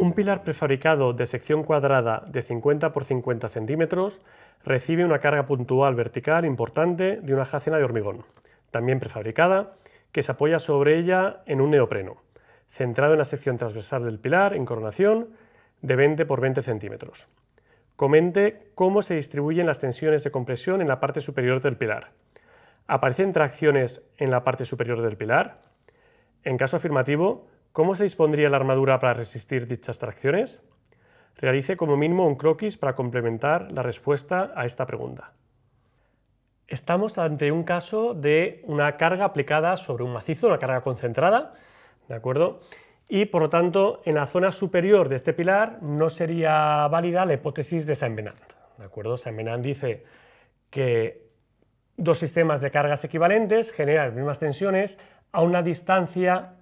Un pilar prefabricado de sección cuadrada de 50 por 50 centímetros recibe una carga puntual vertical importante de una jacena de hormigón, también prefabricada, que se apoya sobre ella en un neopreno, centrado en la sección transversal del pilar en coronación de 20 por 20 centímetros. Comente cómo se distribuyen las tensiones de compresión en la parte superior del pilar. ¿Aparecen tracciones en la parte superior del pilar? En caso afirmativo, ¿Cómo se dispondría la armadura para resistir dichas tracciones? Realice como mínimo un croquis para complementar la respuesta a esta pregunta. Estamos ante un caso de una carga aplicada sobre un macizo, una carga concentrada, ¿de acuerdo? Y por lo tanto, en la zona superior de este pilar no sería válida la hipótesis de Saint Venant, ¿de acuerdo? Saint Venant dice que dos sistemas de cargas equivalentes generan las mismas tensiones a una distancia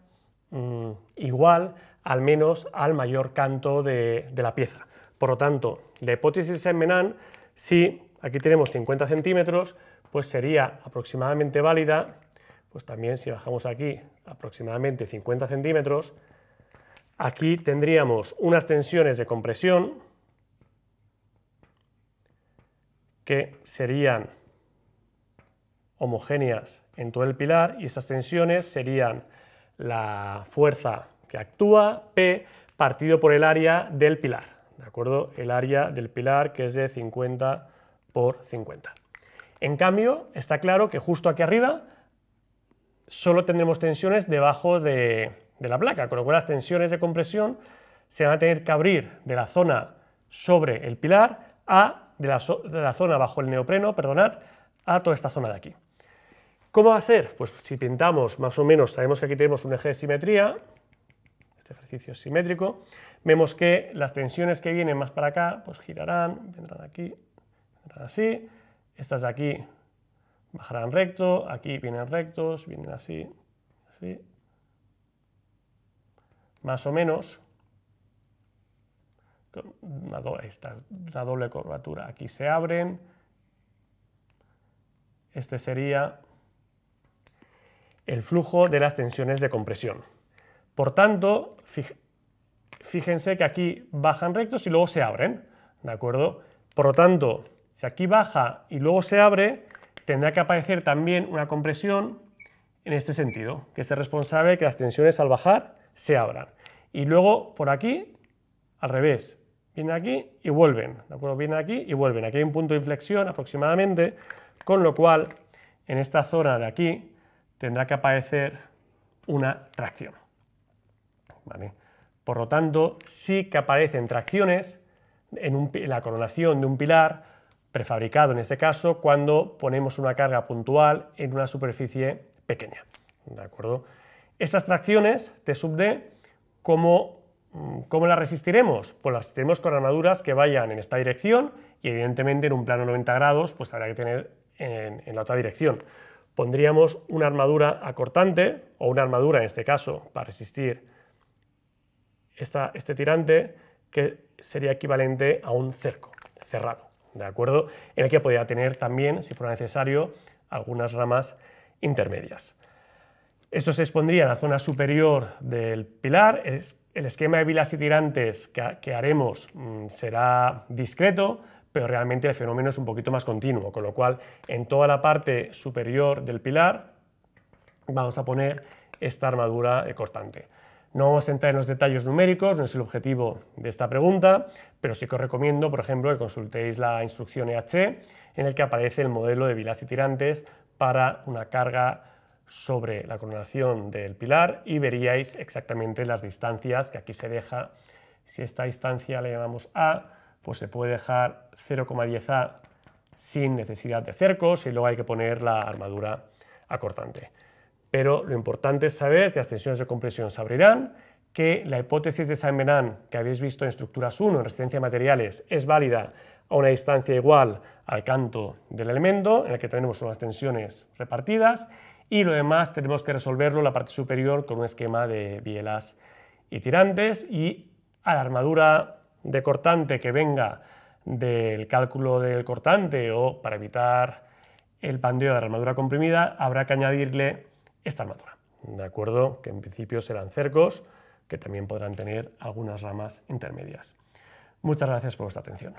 Mm, igual al menos al mayor canto de, la pieza. Por lo tanto, la hipótesis de Menan, si aquí tenemos 50 centímetros, pues sería aproximadamente válida, pues también si bajamos aquí aproximadamente 50 centímetros, aquí tendríamos unas tensiones de compresión que serían homogéneas en todo el pilar y esas tensiones serían la fuerza que actúa, P partido por el área del pilar, ¿de acuerdo? El área del pilar que es de 50 por 50. En cambio, está claro que justo aquí arriba solo tendremos tensiones debajo de, la placa, con lo cual las tensiones de compresión se van a tener que abrir de la zona sobre el pilar a de la zona bajo el neopreno, perdonad, a toda esta zona de aquí. ¿Cómo va a ser? Pues si pintamos más o menos, sabemos que aquí tenemos un eje de simetría, este ejercicio es simétrico, vemos que las tensiones que vienen más para acá, pues girarán, vendrán aquí, vendrán así, estas de aquí bajarán recto, aquí vienen rectos, vienen así, así, más o menos, la esta, doble curvatura, aquí se abren, este sería el flujo de las tensiones de compresión. Por tanto, fíjense que aquí bajan rectos y luego se abren, ¿de acuerdo? Por lo tanto, si aquí baja y luego se abre, tendrá que aparecer también una compresión en este sentido, que es el responsable de que las tensiones al bajar se abran. Y luego por aquí, al revés, viene aquí y vuelven, ¿de acuerdo? Vienen aquí y vuelven. Aquí hay un punto de inflexión aproximadamente, con lo cual en esta zona de aquí tendrá que aparecer una tracción. Por lo tanto, sí que aparecen tracciones en, la coronación de un pilar prefabricado en este caso cuando ponemos una carga puntual en una superficie pequeña. ¿De acuerdo? Estas tracciones T sub D, mm, ¿cómo, las resistiremos? Pues las resistiremos con armaduras que vayan en esta dirección y evidentemente en un plano 90 grados pues habrá que tener en la otra dirección pondríamos una armadura acortante o una armadura en este caso para resistir este tirante que sería equivalente a un cerco cerrado, ¿de acuerdo? En el que podría tener también, si fuera necesario, algunas ramas intermedias. Esto se expondría en la zona superior del pilar. El esquema de vilas y tirantes que haremos mm, será discreto, pero realmente el fenómeno es un poquito más continuo, con lo cual en toda la parte superior del pilar vamos a poner esta armadura cortante. No vamos a entrar en los detalles numéricos, no es el objetivo de esta pregunta, pero sí que os recomiendo, por ejemplo, que consultéis la instrucción EH, en el que aparece el modelo de vilas y tirantes para una carga sobre la coronación del pilar y veríais exactamente las distancias que aquí se deja. Si esta distancia la llamamos A, pues se puede dejar 0,10A sin necesidad de cercos y luego hay que poner la armadura acortante. Pero lo importante es saber que las tensiones de compresión se abrirán, que la hipótesis de saint que habéis visto en estructuras 1 en resistencia materiales es válida a una distancia igual al canto del elemento, en el que tenemos unas tensiones repartidas, y lo demás tenemos que resolverlo en la parte superior con un esquema de bielas y tirantes y a la armadura de cortante que venga del cálculo del cortante o para evitar el pandeo de la armadura comprimida, habrá que añadirle esta armadura, ¿de acuerdo? Que en principio serán cercos, que también podrán tener algunas ramas intermedias. Muchas gracias por vuestra atención.